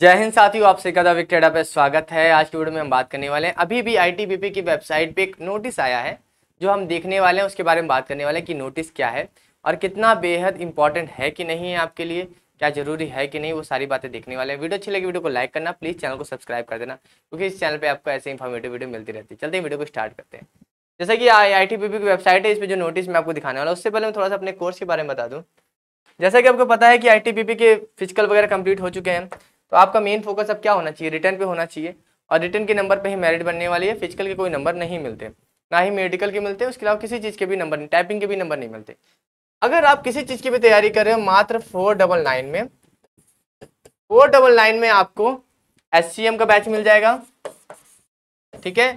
जय हिंद साथियों आपसे कदा विक्रेडा पे स्वागत है आज की वीडियो में हम बात करने वाले हैं अभी भी आईटीबीपी की वेबसाइट पे एक नोटिस आया है जो हम देखने वाले हैं उसके बारे में बात करने वाले हैं कि नोटिस क्या है और कितना बेहद इंपॉर्टेंट है कि नहीं है आपके लिए क्या जरूरी है कि नहीं वो सारी बातें देखने वाले हैं वीडियो अच्छी लगी वीडियो को लाइक करना प्लीज़ चैनल को सब्सक्राइब कर देना क्योंकि इस चैनल पर आपको ऐसे इन्फॉर्मेटिव वीडियो मिलती रहती है चलते हैं वीडियो को स्टार्ट करते हैं जैसे कि आई की वेबसाइट है इस पर जो नोटिस मैं आपको दिखाने वाला उससे पहले मैं थोड़ा सा अपने कोर्स के बारे में बता दूँ जैसा कि आपको पता है कि आई के फिजिकल वगैरह कंप्लीट हो चुके हैं तो आपका मेन फोकस अब क्या होना चाहिए रिटर्न पे होना चाहिए और रिटर्न के नंबर पे ही मेरिट बनने वाली है फिजिकल के कोई नंबर नहीं मिलते ना ही मेडिकल के मिलते उसके अलावा किसी चीज़ के भी नंबर नहीं टाइपिंग के भी नंबर नहीं मिलते अगर आप किसी चीज़ की भी तैयारी कर रहे हो मात्र फोर डबल नाइन में फोर डबल नाइन में आपको एस का बैच मिल जाएगा ठीक है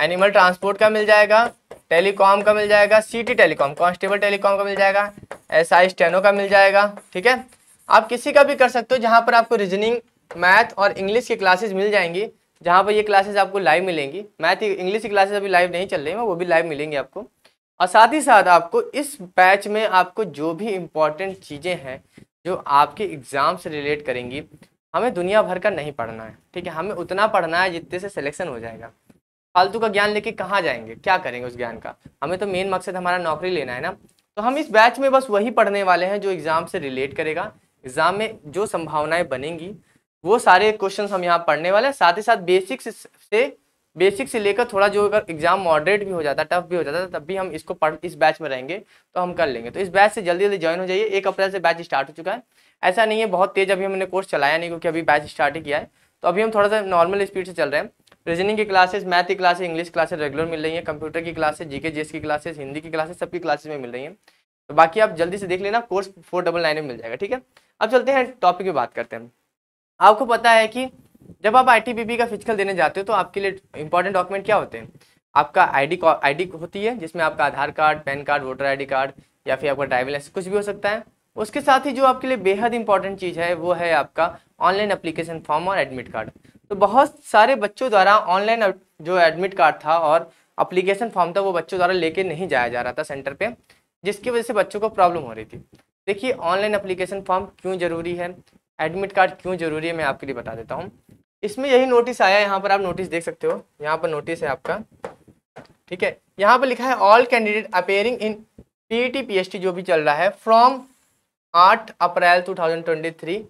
एनिमल ट्रांसपोर्ट का मिल जाएगा टेलीकॉम का मिल जाएगा सिटी टेलीकॉम कांस्टेबल टेलीकॉम का मिल जाएगा एस आई स्टेनो का मिल जाएगा ठीक है आप किसी का भी कर सकते हो जहाँ पर आपको रीजनिंग मैथ और इंग्लिश की क्लासेज मिल जाएंगी जहाँ पर ये क्लासेज आपको लाइव मिलेंगी मैथ इंग्लिश की क्लासेज अभी लाइव नहीं चल रही हैं वो भी लाइव मिलेंगी आपको और साथ ही साथ आपको इस बैच में आपको जो भी इम्पोर्टेंट चीज़ें हैं जो आपके एग्ज़ाम से रिलेट करेंगी हमें दुनिया भर का नहीं पढ़ना है ठीक है हमें उतना पढ़ना है जितने से सिलेक्शन हो जाएगा फालतू का ज्ञान लेके कहाँ जाएंगे क्या करेंगे उस ज्ञान का हमें तो मेन मकसद हमारा नौकरी लेना है ना तो हम इस बैच में बस वही पढ़ने वाले हैं जो एग्ज़ाम से रिलेट करेगा एग्ज़ाम में जो संभावनाएं बनेंगी वो सारे क्वेश्चन हम यहाँ पढ़ने वाले हैं साथ ही साथ बेसिक्स से बेसिक से लेकर थोड़ा जो अगर एग्जाम मॉडरेट भी हो जाता है टफ भी हो जाता है तब भी हम इसको पढ़ इस बैच में रहेंगे तो हम कर लेंगे तो इस बैच से जल्दी जल्दी ज्वाइन हो जाइए एक अप्रैल से बैच स्टार्ट हो चुका है ऐसा नहीं है बहुत तेज अभी हमने कोर्स चलाया नहीं क्योंकि अभी बैच स्टार्ट ही किया है तो अभी हम थोड़ा सा नॉर्मल स्पीड से चल रहे हैं रीजनिंग की क्लासेस मैथ की क्लासेस इंग्लिश क्लासेस रेगुलर मिल रही है कंप्यूटर की क्लासेस जीके जीएस की क्लासेस हिंदी की क्लासेस सबकी क्लासेस में मिल रही हैं तो बाकी आप जल्दी से देख लेना कोर्स फोर डबल नाइन में मिल जाएगा ठीक है अब चलते हैं टॉपिक में बात करते हैं आपको पता है कि जब आप आई का फिजिकल देने जाते हो तो आपके लिए इंपॉर्टेंट डॉक्यूमेंट क्या होते हैं आपका आईडी आईडी होती है जिसमें आपका Aadhaar card PAN card voter ID card या फिर आपका ड्राइविंग लाइसेंस कुछ भी हो सकता है उसके साथ ही जो आपके लिए बेहद इंपॉर्टेंट चीज़ है वो है आपका ऑनलाइन अप्लीकेशन फॉर्म और एडमिट कार्ड तो बहुत सारे बच्चों द्वारा ऑनलाइन जो एडमिट कार्ड था और अप्लीकेशन फॉर्म था वो बच्चों द्वारा लेके नहीं जाया जा रहा था सेंटर पर जिसकी वजह से बच्चों को प्रॉब्लम हो रही थी देखिए ऑनलाइन अप्लीकेशन फॉर्म क्यों ज़रूरी है एडमिट कार्ड क्यों जरूरी है मैं आपके लिए बता देता हूँ इसमें यही नोटिस आया यहाँ पर आप नोटिस देख सकते हो यहाँ पर नोटिस है आपका ठीक है यहाँ पर लिखा है all candidate appearing in PET PHT जो भी चल रहा है फ्रॉम आठ April 2023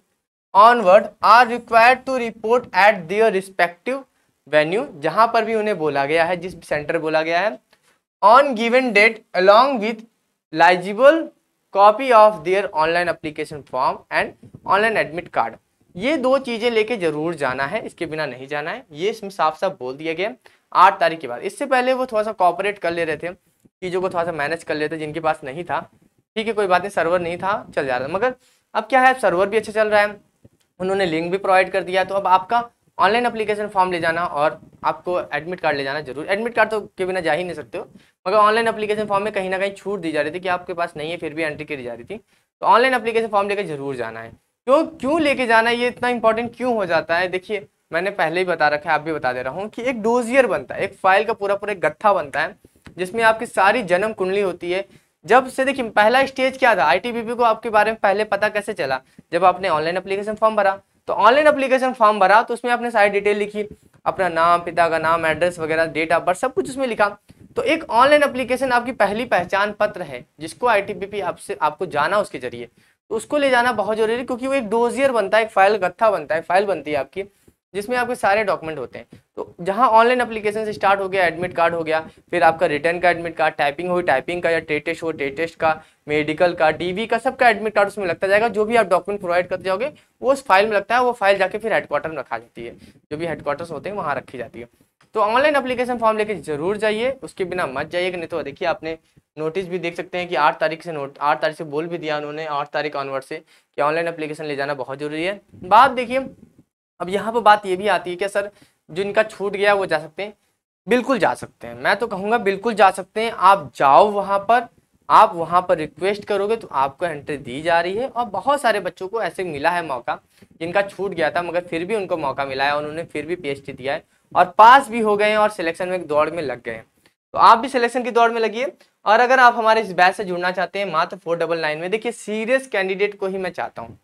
onward are required to report at their respective venue जहाँ पर भी उन्हें बोला गया है जिस सेंटर बोला गया है on given date along with legible copy of their online application form and online admit card ये दो चीज़ें लेके जरूर जाना है इसके बिना नहीं जाना है ये इसमें साफ साफ बोल दिया गया आठ तारीख के बाद इससे पहले वो थोड़ा सा कॉपरेट कर ले रहे थे चीज़ों को थोड़ा सा मैनेज कर लेते जिनके पास नहीं था ठीक है कोई बात नहीं सर्वर नहीं था चल जा रहा था मगर अब क्या है सर्वर भी अच्छा चल रहा है उन्होंने लिंक भी प्रोवाइड कर दिया तो अब आपका ऑनलाइन अप्लीकेशन फॉर्म ले जाना और आपको एडमिट कार्ड ले जाना जरूर एडमिट कार्ड तो के बिना जा ही नहीं सकते हो मगर ऑनलाइन अप्लीकेशन फॉर्म में कहीं ना कहीं छूट दी जा रही थी कि आपके पास नहीं है फिर भी एंट्री करी जा रही थी तो ऑनलाइन अप्लीकेशन फॉर्म लेकर जरूर जाना है क्यों क्यों लेके जाना है ये इतना इंपॉर्टेंट क्यों हो जाता है देखिए मैंने पहले ही बता रखा है आप भी बता दे रहा हूँ कि एक डोजियर बनता है एक फाइल का पूरा पूरा गत्था बनता है जिसमें आपकी सारी जन्म कुंडली होती है जब से देखिए पहला स्टेज क्या था आईटीबीपी को आपके बारे में पहले पता कैसे चला जब आपने ऑनलाइन अप्लीकेशन फॉर्म भरा तो ऑनलाइन अप्लीकेशन फॉर्म भरा तो उसमें आपने सारी डिटेल लिखी अपना नाम पिता का नाम एड्रेस वगैरह डेट ऑफ बर्थ सब कुछ उसमें लिखा तो एक ऑनलाइन अप्लीकेशन आपकी पहली पहचान पत्र है जिसको आई आपसे आपको जाना उसके जरिए तो उसको ले जाना बहुत जरूरी है क्योंकि वो एक डोजियर बनता है एक फाइल गत्था बनता है फाइल बनती है आपकी जिसमें आपके सारे डॉक्यूमेंट होते हैं तो जहाँ ऑनलाइन अप्लीकेशन से स्टार्ट हो गया एडमिट कार्ड हो गया फिर आपका रिटर्न का एडमिट कार्ड टाइपिंग हो टाइपिंग का या टेटेस्ट हो टेटेस्ट का मेडिकल का डीवी का सबका एडमिट कार्ड उसमें लगता जाएगा जो भी आप डॉक्यूमेंट प्रोवाइड करते जाओगे वो उस फाइल में लगता है वो फाइल जाके फिर हेडक्वार्टर में रखा जाती है जो भी हेडक्वार्टर्स होते हैं वहाँ रखी जाती है तो ऑनलाइन अप्लीकेशन फॉर्म लेके जरूर जाइए उसके बिना मत जाइएगा नहीं तो देखिए आपने नोटिस भी देख सकते हैं कि आठ तारीख से नोट आठ तारीख से बोल भी दिया उन्होंने आठ तारीख ऑनवर्ड से कि ऑनलाइन अप्लीकेशन ले जाना बहुत जरूरी है बात देखिए अब यहाँ पर बात ये भी आती है कि सर जिनका छूट गया वो जा सकते हैं बिल्कुल जा सकते हैं मैं तो कहूँगा बिल्कुल जा सकते हैं आप जाओ वहाँ पर आप वहाँ पर रिक्वेस्ट करोगे तो आपको एंट्री दी जा रही है और बहुत सारे बच्चों को ऐसे मिला है मौका जिनका छूट गया था मगर फिर भी उनको मौका मिला है उन्होंने फिर भी पी दिया है और पास भी हो गए हैं और सिलेक्शन में दौड़ में लग गए हैं तो आप भी सिलेक्शन की दौड़ में लगिए और अगर आप हमारे इस बैच से जुड़ना चाहते हैं मात्र फोर डबल नाइन में देखिए सीरियस कैंडिडेट को ही मैं चाहता हूँ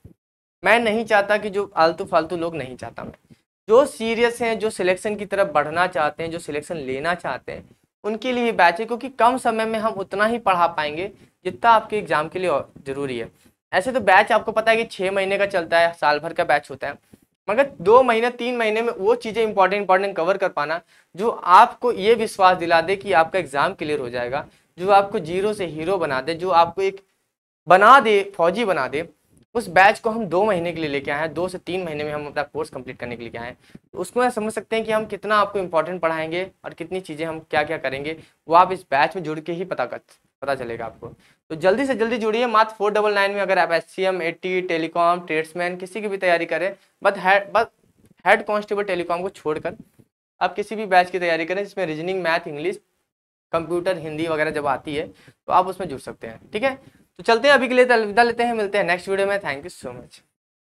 मैं नहीं चाहता कि जो आलतू फालतू लोग नहीं चाहता मैं जो सीरियस हैं जो सिलेक्शन की तरफ बढ़ना चाहते हैं जो सिलेक्शन लेना चाहते हैं उनके लिए बैच है क्योंकि कम समय में हम उतना ही पढ़ा पाएंगे जितना आपके एग्जाम के लिए ज़रूरी है ऐसे तो बैच आपको पता है कि छः महीने का चलता है साल भर का बैच होता है मगर दो महीने तीन महीने में वो चीज़ें इंपॉर्टेंट इंपॉर्टेंट कवर कर पाना जो आपको ये विश्वास दिला दे कि आपका एग्ज़ाम क्लियर हो जाएगा जो आपको जीरो से हीरो बना दे जो आपको एक बना दे फौजी बना दे उस बैच को हम दो महीने के लिए लेके आए हैं दो से तीन महीने में हम अपना कोर्स कंप्लीट करने के लिए आए हैं तो उसमें समझ सकते हैं कि हम कितना आपको इम्पोर्टेंट पढ़ाएंगे और कितनी चीज़ें हम क्या क्या करेंगे वो आप इस बैच में जुड़ के ही पता कर पता चलेगा आपको तो जल्दी से जल्दी जुड़िए मात्र फोर डबल नाइन में अगर आप S C M T telecom tradesman किसी की भी तैयारी करें बट हेड बस हेड कॉन्स्टेबल टेलीकॉम को छोड़कर आप किसी भी बैच की तैयारी करें जिसमें reasoning math English computer Hindi वगैरह जब आती है तो आप उसमें जुड़ सकते हैं ठीक है तो चलते हैं अभी के लिए अलविदा लेते हैं मिलते हैं नेक्स्ट वीडियो में थैंक यू सो मच